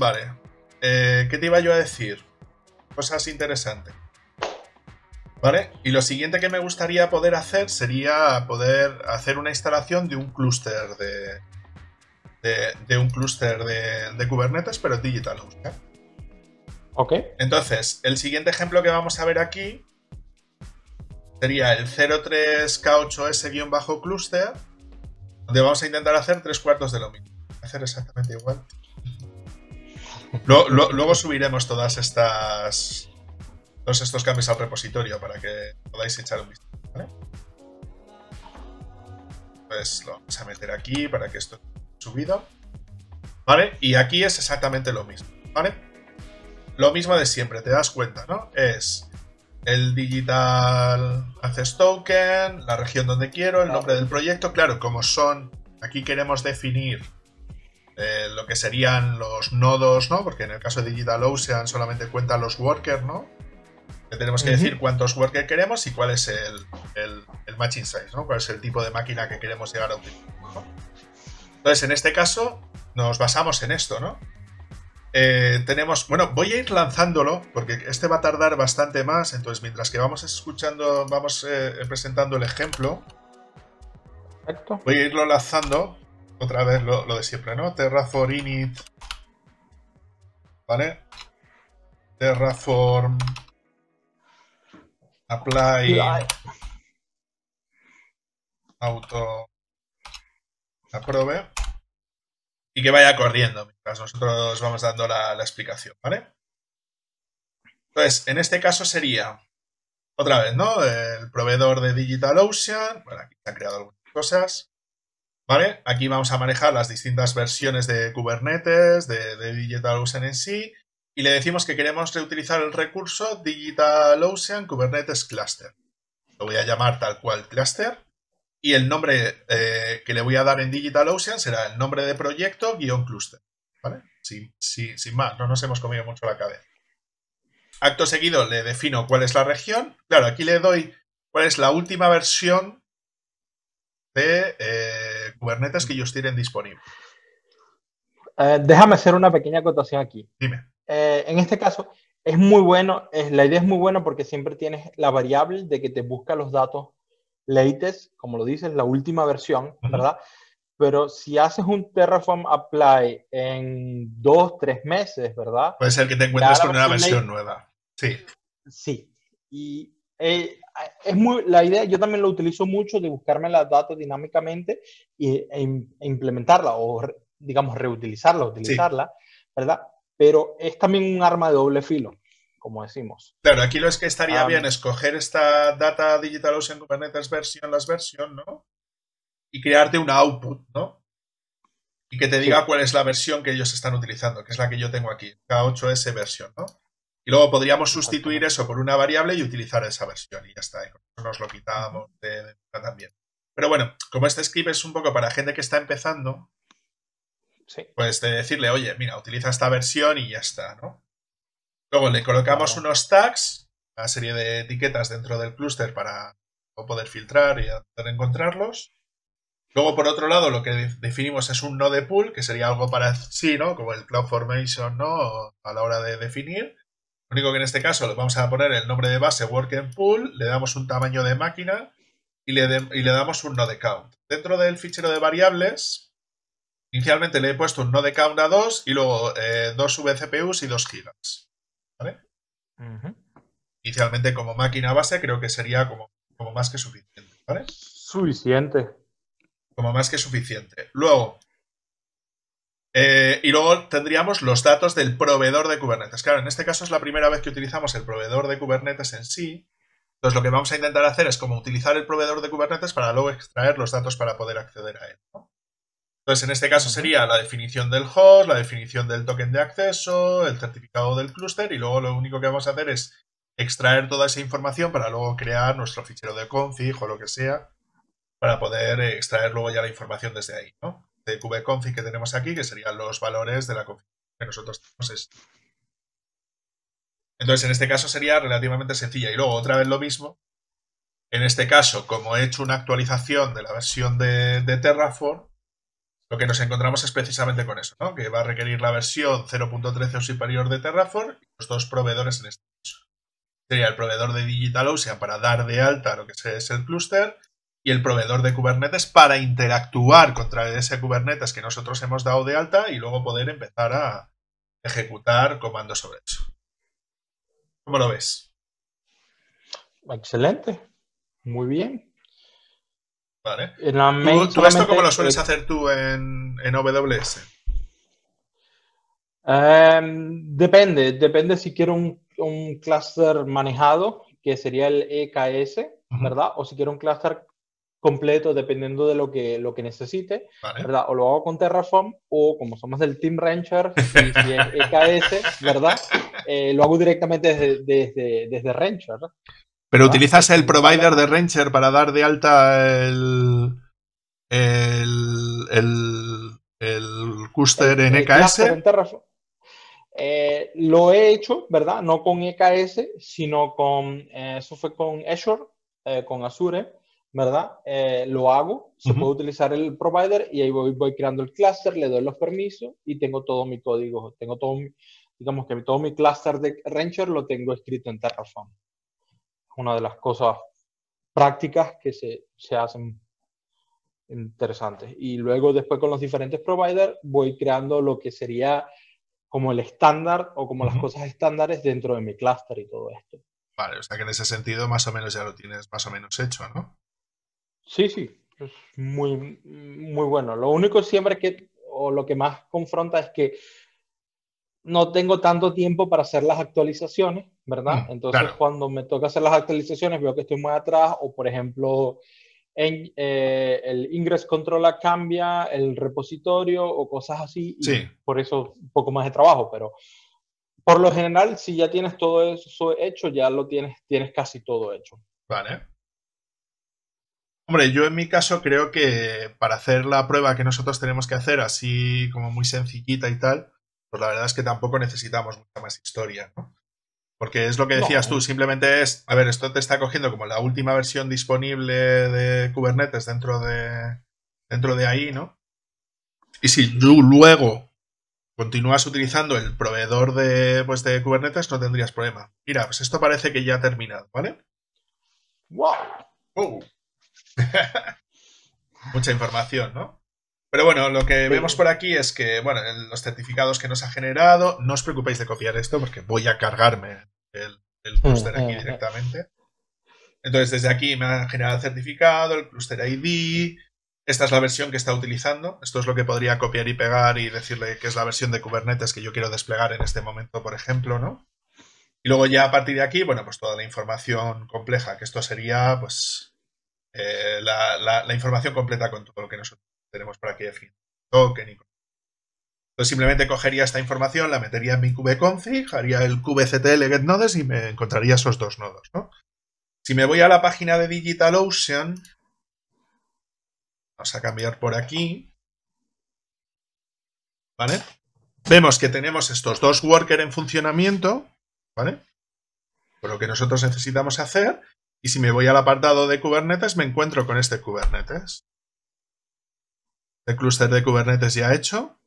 Vale. Eh, ¿Qué te iba yo a decir? Cosas interesantes. ¿Vale? Y lo siguiente que me gustaría poder hacer sería poder hacer una instalación de un clúster de, de, un clúster de, Kubernetes, pero digital Ok. Entonces, el siguiente ejemplo que vamos a ver aquí sería el 03K8S-cluster, donde vamos a intentar hacer tres cuartos de lo mismo. Hacer exactamente igual. Luego, subiremos todas estas. Todos estos cambios al repositorio para que podáis echar un vistazo, Pues lo vamos a meter aquí para que esto esté subido. ¿Vale? Y aquí es exactamente lo mismo, ¿vale? Lo mismo de siempre, te das cuenta, ¿no? Es el digital access token, la región donde quiero, el nombre del proyecto. Claro, como son, aquí queremos definir eh, lo que serían los nodos, ¿no? Porque en el caso de DigitalOcean Ocean solamente cuentan los workers, ¿no? tenemos que decir cuántos workers queremos y cuál es el, el, matching size, ¿no? Cuál es el tipo de máquina que queremos llegar a utilizar. Entonces, en este caso, nos basamos en esto, ¿no? Eh, tenemos, bueno, voy a ir lanzándolo porque este va a tardar bastante más. Entonces, mientras que vamos escuchando, vamos eh, presentando el ejemplo. Voy a irlo lanzando otra vez lo, de siempre, ¿no? Terraform init, ¿vale? Terraform apply auto aprove y que vaya corriendo mientras nosotros vamos dando la, explicación, ¿vale? Entonces, en este caso sería otra vez, ¿no? El proveedor de DigitalOcean. Bueno, aquí se han creado algunas cosas. Aquí vamos a manejar las distintas versiones de Kubernetes, de, DigitalOcean en sí, y le decimos que queremos reutilizar el recurso DigitalOcean Kubernetes Cluster. Lo voy a llamar tal cual cluster, y el nombre eh, que le voy a dar en DigitalOcean será el nombre de proyecto guión cluster. ¿Vale? Sin, más, no nos hemos comido mucho la cabeza. Acto seguido le defino cuál es la región. Claro, aquí le doy cuál es la última versión de... Eh, Kubernetes que ellos tienen disponible. Eh, déjame hacer una pequeña acotación aquí. Dime. Eh, en este caso, es muy bueno, la idea es muy buena porque siempre tienes la variable de que te busca los datos latest, como lo dices, la última versión, ¿verdad? Pero si haces un Terraform Apply en dos, tres meses, ¿verdad? Puede ser que te encuentres con una versión nueva. Sí. Sí. Y eh, es muy, la idea, yo también lo utilizo mucho de buscarme las datos dinámicamente e, e, implementarla o, digamos, reutilizarla, utilizarla, ¿verdad? Pero es también un arma de doble filo, como decimos. Claro, aquí lo es que estaría ah, bien escoger esta data digital en Kubernetes versión las version, ¿no? Y crearte un output, ¿no? Y que te diga cuál es la versión que ellos están utilizando, que es la que yo tengo aquí, K8S versión ¿no? luego podríamos sustituir eso por una variable y utilizar esa versión y ya está. nos lo quitamos de, también. Pero bueno, como este script es un poco para gente que está empezando, pues decirle, oye, mira, utiliza esta versión y ya está, ¿no? Luego le colocamos unos tags, una serie de etiquetas dentro del clúster para poder filtrar y poder encontrarlos. Luego, por otro lado, lo que definimos es un node pool, que sería algo para sí, ¿no? Como el CloudFormation, ¿no? A la hora de definir. Lo único que en este caso le vamos a poner el nombre de base work and pool, le damos un tamaño de máquina y le, y le damos un node count. Dentro del fichero de variables, inicialmente le he puesto un node count a 2 y luego eh, dos vCPUs y 2 gigas. Inicialmente como máquina base creo que sería como, como más que suficiente. ¿vale? Suficiente. Como más que suficiente. Luego, eh, y luego tendríamos los datos del proveedor de Kubernetes. Claro, en este caso es la primera vez que utilizamos el proveedor de Kubernetes en sí. Entonces lo que vamos a intentar hacer es como utilizar el proveedor de Kubernetes para luego extraer los datos para poder acceder a él. ¿no? Entonces en este caso sería la definición del host, la definición del token de acceso, el certificado del clúster y luego lo único que vamos a hacer es extraer toda esa información para luego crear nuestro fichero de config o lo que sea para poder eh, extraer luego ya la información desde ahí, ¿no? de config que tenemos aquí, que serían los valores de la configuración que nosotros tenemos. Entonces, en este caso sería relativamente sencilla. Y luego, otra vez lo mismo. En este caso, como he hecho una actualización de la versión de, Terraform, lo que nos encontramos es precisamente con eso, ¿no? que va a requerir la versión 0.13 o superior de Terraform y los dos proveedores en este caso. Sería el proveedor de DigitalOcean para dar de alta lo que es el clúster y el proveedor de Kubernetes para interactuar contra ese Kubernetes que nosotros hemos dado de alta y luego poder empezar a ejecutar comandos sobre eso. ¿Cómo lo ves? Excelente. Muy bien. Vale. Eh, ¿Tú, esto cómo lo eh, sueles eh, hacer tú en, en em, depende, depende si quiero un, un manejado, que sería el EKS, ¿verdad? O si quiero un clúster completo dependiendo de lo que, lo que necesite, ¿verdad? O lo hago con Terraform o como somos del Team Rancher, ...y EKS, ¿verdad? Eh, lo hago directamente desde, desde, Rancher. Pero utilizas el provider de Rancher para dar de alta el, el, el, el cluster en EKS. Eh, lo he hecho, ¿verdad? No con EKS, sino con, eh, eso fue con Azure, con Azure. ¿verdad? Eh, lo hago, se puede utilizar el provider y ahí voy, voy creando el cluster, le doy los permisos y tengo todo mi código, tengo todo mi, digamos que todo mi cluster de Rancher lo tengo escrito en Terraform. Una de las cosas prácticas que se, hacen interesantes. Y luego después con los diferentes providers voy creando lo que sería como el estándar o como las cosas estándares dentro de mi cluster y todo esto. Vale, o sea que en ese sentido más o menos ya lo tienes más o menos hecho, ¿no? Sí, sí, es muy, muy bueno. Lo único siempre que, o lo que más confronta es que no tengo tanto tiempo para hacer las actualizaciones, ¿verdad? Mm, Entonces, cuando me toca hacer las actualizaciones, veo que estoy muy atrás o, por ejemplo, en, eh, el ingress controla cambia, el repositorio o cosas así. sí. Por eso un poco más de trabajo, pero por lo general, si ya tienes todo eso hecho, ya lo tienes, tienes casi todo hecho. Vale. Hombre, yo en mi caso creo que para hacer la prueba que nosotros tenemos que hacer, así como muy sencillita y tal, pues la verdad es que tampoco necesitamos mucha más historia, Porque es lo que decías tú, simplemente es, a ver, esto te está cogiendo como la última versión disponible de Kubernetes dentro de, dentro de ahí, ¿no? Y si tú luego continúas utilizando el proveedor de, pues, de Kubernetes, no tendrías problema. Mira, pues esto parece que ya ha terminado, ¿vale? ¡Wow! ¡Wow! Mucha información, ¿no? Pero bueno, lo que vemos por aquí es que, bueno, los certificados que nos ha generado, no os preocupéis de copiar esto porque voy a cargarme el, mm, cluster aquí mm, mm. directamente. Entonces, desde aquí me ha generado el certificado, el cluster ID. Esta es la versión que está utilizando. Esto es lo que podría copiar y pegar y decirle que es la versión de Kubernetes que yo quiero desplegar en este momento, por ejemplo, ¿no? Y luego ya a partir de aquí, bueno, pues toda la información compleja, que esto sería, pues, eh, la, información completa con todo lo que nosotros tenemos para que definir token y Entonces simplemente cogería esta información, la metería en mi kubeconfig, haría el kubectl get nodes y me encontraría esos dos nodos, Si me voy a la página de DigitalOcean, vamos a cambiar por aquí, ¿vale? Vemos que tenemos estos dos worker en funcionamiento, ¿vale? Por lo que nosotros necesitamos hacer y si me voy al apartado de Kubernetes, me encuentro con este Kubernetes. El clúster de Kubernetes ya hecho.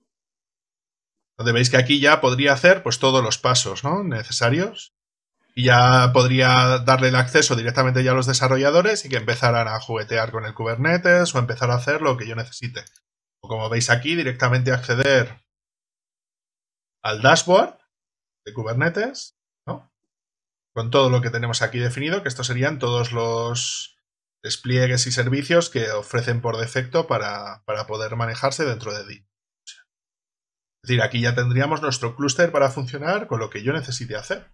Donde veis que aquí ya podría hacer pues, todos los pasos necesarios. Y ya podría darle el acceso directamente ya a los desarrolladores y que empezaran a juguetear con el Kubernetes o empezar a hacer lo que yo necesite. O como veis aquí, directamente acceder al dashboard de Kubernetes con todo lo que tenemos aquí definido, que estos serían todos los despliegues y servicios que ofrecen por defecto para, poder manejarse dentro de DIN. Es decir, aquí ya tendríamos nuestro clúster para funcionar con lo que yo necesite hacer.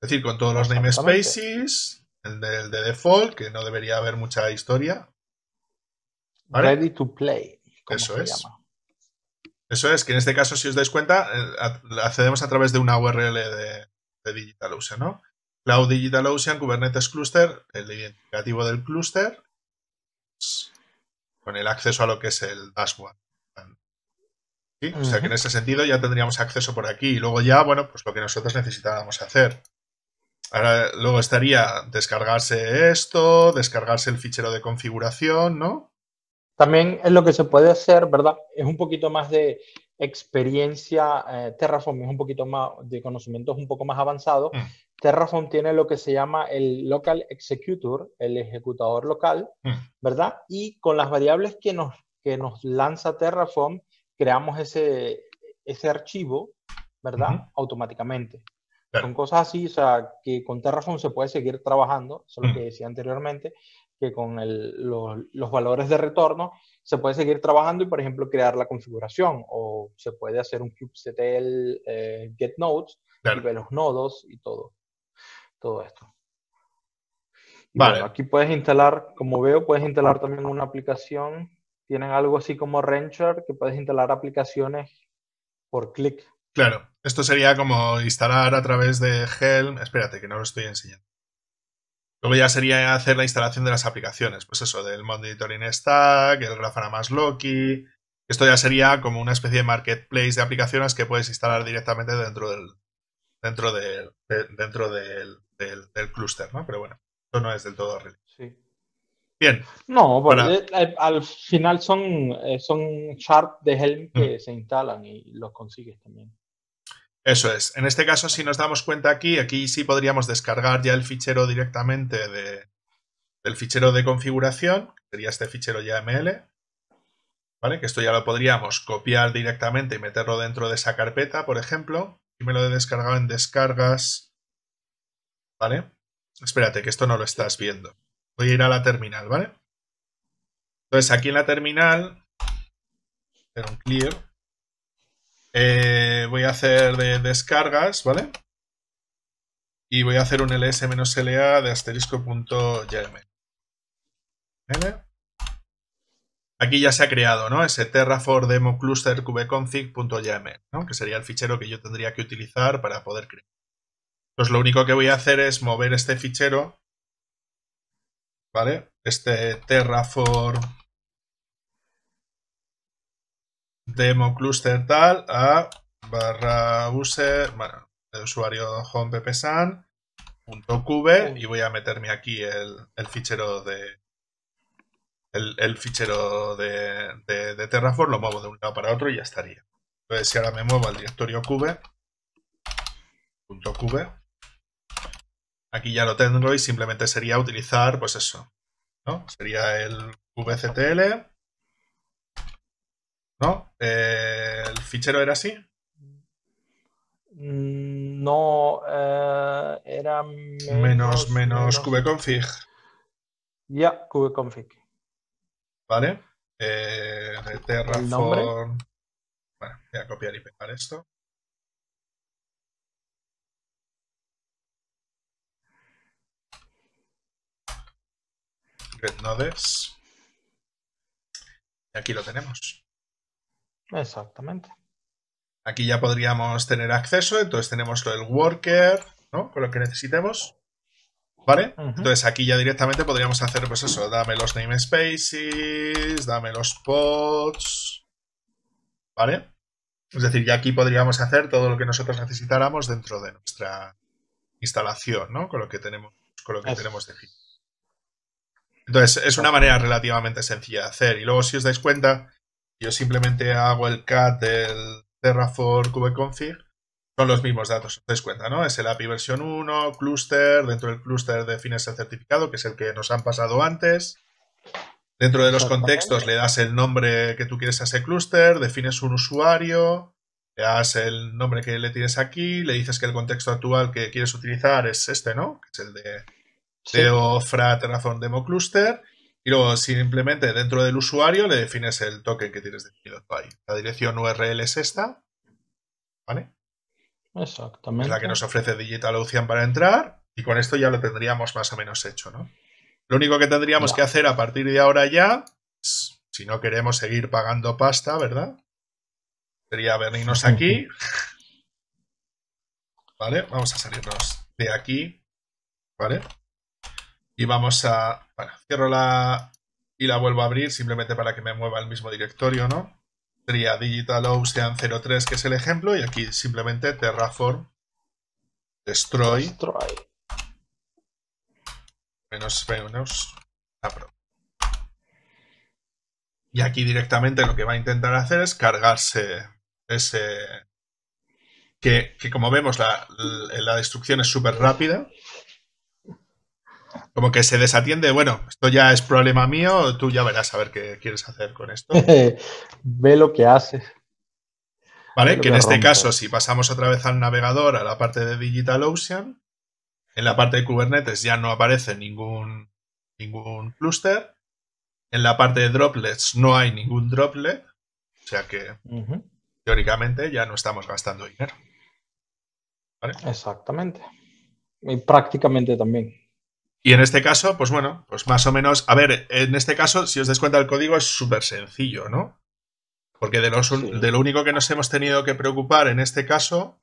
Es decir, con todos los namespaces, el de, de default, que no debería haber mucha historia. Ready to play. Eso es. Eso es, que en este caso, si os dais cuenta, eh, accedemos a través de una URL de, de DigitalOcean, ¿no? Cloud DigitalOcean Kubernetes Cluster, el identificativo del clúster, con el acceso a lo que es el dashboard. O sea que en ese sentido ya tendríamos acceso por aquí. Y luego ya, bueno, pues lo que nosotros necesitábamos hacer. Ahora, luego estaría descargarse esto, descargarse el fichero de configuración, ¿no? También es lo que se puede hacer, ¿verdad? Es un poquito más de experiencia, eh, Terraform es un poquito más de conocimientos un poco más avanzado mm. Terraform tiene lo que se llama el local executor, el ejecutador local, mm. ¿verdad? Y con las variables que nos, que nos lanza Terraform, creamos ese, ese archivo, ¿verdad? Automáticamente. Son cosas así, o sea, que con Terraform se puede seguir trabajando, eso lo mm. que decía anteriormente, que con los, valores de retorno se puede seguir trabajando y, por ejemplo, crear la configuración o se puede hacer un kubectl eh, get nodes y ver los nodos y todo, todo esto. vale. aquí puedes instalar, como veo, puedes instalar también una aplicación. Tienen algo así como Rancher que puedes instalar aplicaciones por clic. Claro, esto sería como instalar a través de Helm. Espérate, que no lo estoy enseñando. Luego ya sería hacer la instalación de las aplicaciones, pues eso, del Monitoring Stack, el Grafana más Loki. Esto ya sería como una especie de marketplace de aplicaciones que puedes instalar directamente dentro del dentro dentro del, del, clúster, ¿no? Pero bueno, esto no es del todo real. Sí. Bien. No, bueno, eh, eh, al final son, eh, son charts de Helm que mm. se instalan y los consigues también. Eso es. En este caso, si nos damos cuenta aquí, aquí sí podríamos descargar ya el fichero directamente del fichero de configuración, que sería este fichero YAML. ¿Vale? Que esto ya lo podríamos copiar directamente y meterlo dentro de esa carpeta, por ejemplo. Y me lo he descargado en descargas. ¿Vale? Espérate, que esto no lo estás viendo. Voy a ir a la terminal, ¿vale? Entonces, aquí en la terminal, hacer un clear. Eh, voy a hacer de descargas, ¿vale? Y voy a hacer un ls-la de asterisco.ym. Aquí ya se ha creado, ¿no? Ese terraform demo cluster ¿no? Que sería el fichero que yo tendría que utilizar para poder crear. Pues lo único que voy a hacer es mover este fichero, ¿vale? Este terraform demo cluster tal a barra user, bueno, el usuario home oh. y voy a meterme aquí el, fichero de el, fichero de, de, Terraform, lo muevo de un lado para otro y ya estaría. Entonces, si ahora me muevo al directorio cube, punto cube, aquí ya lo tengo y simplemente sería utilizar, pues eso, ¿no? Sería el vctl ¿No? Eh, ¿El fichero era así? Mm, no, eh, era menos, menos, menos kubeconfig. Ya, yeah, kubeconfig. Vale. Eh, de Terraform. Bueno, voy a copiar y pegar esto. Rednodes. nodes. Y aquí lo tenemos. Exactamente. Aquí ya podríamos tener acceso, entonces tenemos el worker, ¿no? Con lo que necesitemos. ¿Vale? Entonces aquí ya directamente podríamos hacer, pues eso, dame los namespaces, dame los pods, ¿vale? Es decir, ya aquí podríamos hacer todo lo que nosotros necesitáramos dentro de nuestra instalación, ¿no? Con lo que tenemos, con lo que de Entonces, es una manera relativamente sencilla de hacer. Y luego, si os dais cuenta, yo simplemente hago el cat del Terraform config son los mismos datos, os dais cuenta, ¿no? Es el API versión 1, cluster, dentro del cluster defines el certificado, que es el que nos han pasado antes. Dentro de los contextos le das el nombre que tú quieres a ese cluster, defines un usuario, le das el nombre que le tienes aquí, le dices que el contexto actual que quieres utilizar es este, ¿no? Que es el de Terraform Demo Cluster y luego simplemente dentro del usuario le defines el token que tienes definido ahí. La dirección URL es esta, ¿vale? Exactamente. Es la que nos ofrece DigitalOcean para entrar y con esto ya lo tendríamos más o menos hecho, ¿no? Lo único que tendríamos que hacer a partir de ahora ya, si no queremos seguir pagando pasta, ¿verdad? Sería venirnos aquí. ¿Vale? Vamos a salirnos de aquí, ¿vale? Y vamos a bueno, cierro la y la vuelvo a abrir simplemente para que me mueva el mismo directorio, ¿no? Sería digital 03, que es el ejemplo, y aquí simplemente terraform destroy. Menos menos Y aquí directamente lo que va a intentar hacer es cargarse ese... Que, como vemos la, la destrucción es súper rápida, como que se desatiende, bueno, esto ya es problema mío, tú ya verás a ver qué quieres hacer con esto. Ve lo que haces. Vale, que, en este caso, si pasamos otra vez al navegador, a la parte de DigitalOcean, en la parte de Kubernetes ya no aparece ningún, ningún clúster. En la parte de droplets no hay ningún droplet. O sea que teóricamente ya no estamos gastando dinero. Exactamente. Y prácticamente también. Y en este caso, pues bueno, pues más o menos, a ver, en este caso, si os des cuenta el código es súper sencillo, ¿no? Porque de, lo único que nos hemos tenido que preocupar en este caso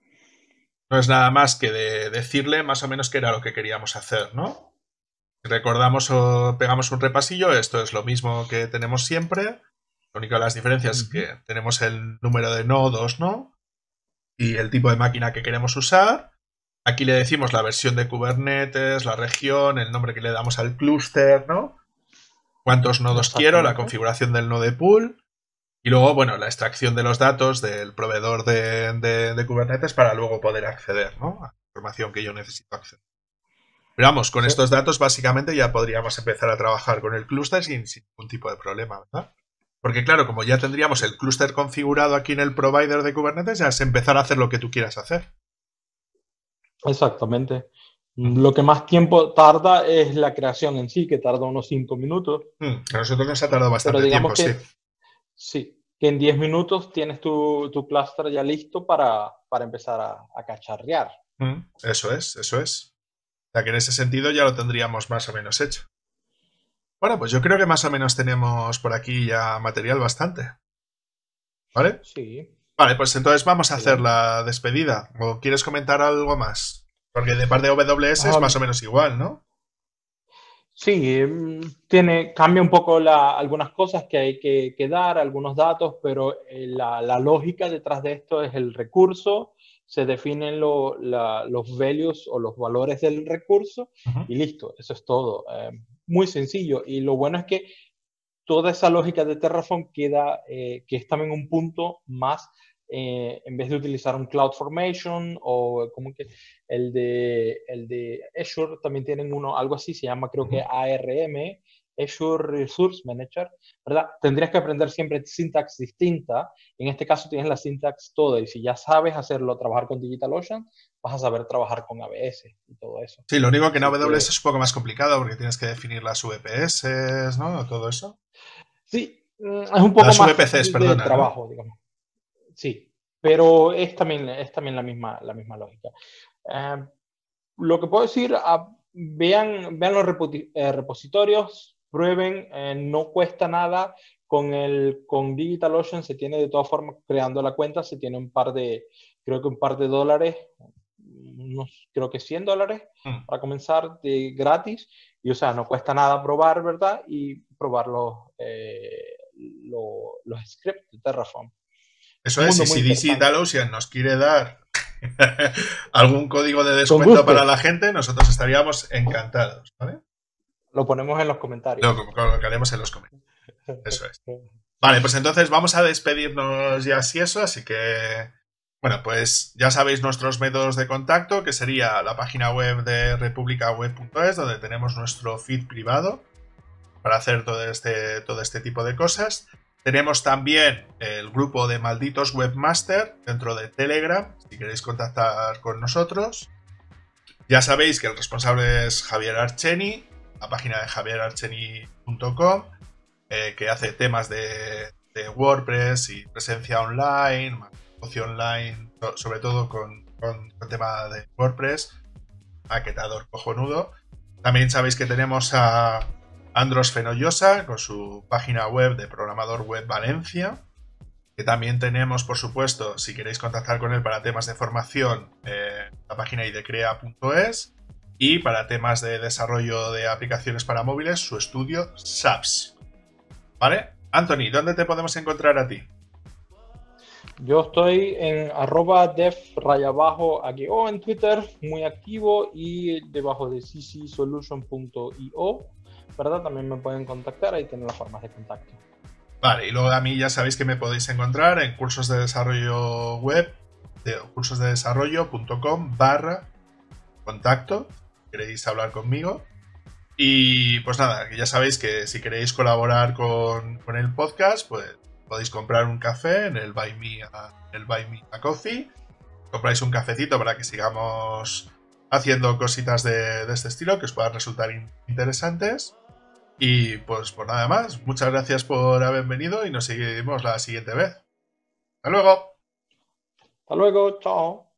no es nada más que de decirle más o menos qué era lo que queríamos hacer, ¿no? Recordamos o pegamos un repasillo, esto es lo mismo que tenemos siempre, lo único de las diferencias es que tenemos el número de nodos, ¿no? Y el tipo de máquina que queremos usar, Aquí le decimos la versión de Kubernetes, la región, el nombre que le damos al clúster, ¿no? Cuántos nodos quiero, la configuración del node pool y luego, bueno, la extracción de los datos del proveedor de, Kubernetes para luego poder acceder, ¿no? A la información que yo necesito acceder. Pero vamos, con estos datos básicamente ya podríamos empezar a trabajar con el clúster sin, sin ningún tipo de problema, ¿verdad? Porque claro, como ya tendríamos el clúster configurado aquí en el provider de Kubernetes, ya es empezar a hacer lo que tú quieras hacer. Exactamente. Lo que más tiempo tarda es la creación en sí, que tarda unos 5 minutos. Mm, a nosotros nos ha tardado bastante tiempo, sí. Sí, que en 10 minutos tienes tu, tu, cluster ya listo para, empezar a, cacharrear. Mm, eso es, eso es. O sea que en ese sentido ya lo tendríamos más o menos hecho. Bueno, pues yo creo que más o menos tenemos por aquí ya material bastante. ¿Vale? Sí. Vale, pues entonces vamos a hacer la despedida. ¿O quieres comentar algo más? Porque de parte de WS es ah, más o menos igual, ¿no? Sí, em, tiene, cambia un poco algunas cosas que hay que, dar, algunos datos, pero eh, la, la, lógica detrás de esto es el recurso, se definen lo, la, los values o los valores del recurso y listo, eso es todo. Eh, muy sencillo. Y lo bueno es que toda esa lógica de Terraform queda, eh, que es también un punto más, eh, en vez de utilizar un Cloud Formation o eh, como que el de, el de Azure, también tienen uno, algo así, se llama creo que ARM, Azure Resource Manager, ¿verdad? Tendrías que aprender siempre syntax distinta. En este caso tienes la syntax toda y si ya sabes hacerlo, trabajar con DigitalOcean, vas a saber trabajar con ABS y todo eso. Sí, lo único que en AWS es un poco más complicado porque tienes que definir las VPS, ¿no? Todo eso. Sí, mm, es un poco más de trabajo, digamos. Sí, pero es también, es también la, misma, lógica. Em, lo que puedo decir, ah, vean, vean los eh, repositorios, prueben, eh, no cuesta nada. Con, el, con DigitalOcean se tiene de todas formas, creando la cuenta, se tiene un par de, creo que un par de dólares, creo que 100 dólares mm. para comenzar de gratis y o sea, no cuesta nada probar, ¿verdad? Y probar los, eh, scripts de Terraform. Eso es, y si DC nos quiere dar algún código de descuento para la gente, nosotros estaríamos encantados, ¿vale? Lo ponemos en los comentarios. Lo colocaremos en los comentarios. Eso es. Vale, pues entonces vamos a despedirnos ya si eso, así que bueno, pues ya sabéis nuestros métodos de contacto, que sería la página web de republicaweb.es, donde tenemos nuestro feed privado para hacer todo este, todo este tipo de cosas. Tenemos también el grupo de malditos webmaster dentro de Telegram, si queréis contactar con nosotros. Ya sabéis que el responsable es Javier Archeni, la página de javierarcheni.com, eh, que hace temas de, de WordPress y presencia online, online, sobre todo con, el tema de WordPress, maquetador cojonudo. También sabéis que tenemos a Andros Fenollosa con su página web de programador web Valencia. Que también tenemos, por supuesto, si queréis contactar con él para temas de formación, eh, la página idecrea.es. Y para temas de desarrollo de aplicaciones para móviles, su estudio SAPS. ¿Vale? Anthony, ¿dónde te podemos encontrar a ti? Yo estoy en arroba def raya bajo en Twitter, muy activo y debajo de ccsolution.io, ¿verdad? También me pueden contactar, ahí tienen las formas de contacto. Vale, y luego a mí ya sabéis que me podéis encontrar en cursos de desarrollo web, de cursosdedesarrollo.com barra contacto, queréis hablar conmigo. Y pues nada, ya sabéis que si queréis colaborar con el podcast, pues podéis comprar un café en el Buy Me a, el Coffee. Compráis un cafecito para que sigamos haciendo cositas de, este estilo que os puedan resultar interesantes. Y pues por nada más, muchas gracias por haber venido y nos seguimos la siguiente vez. Hasta luego. Hasta luego, chao.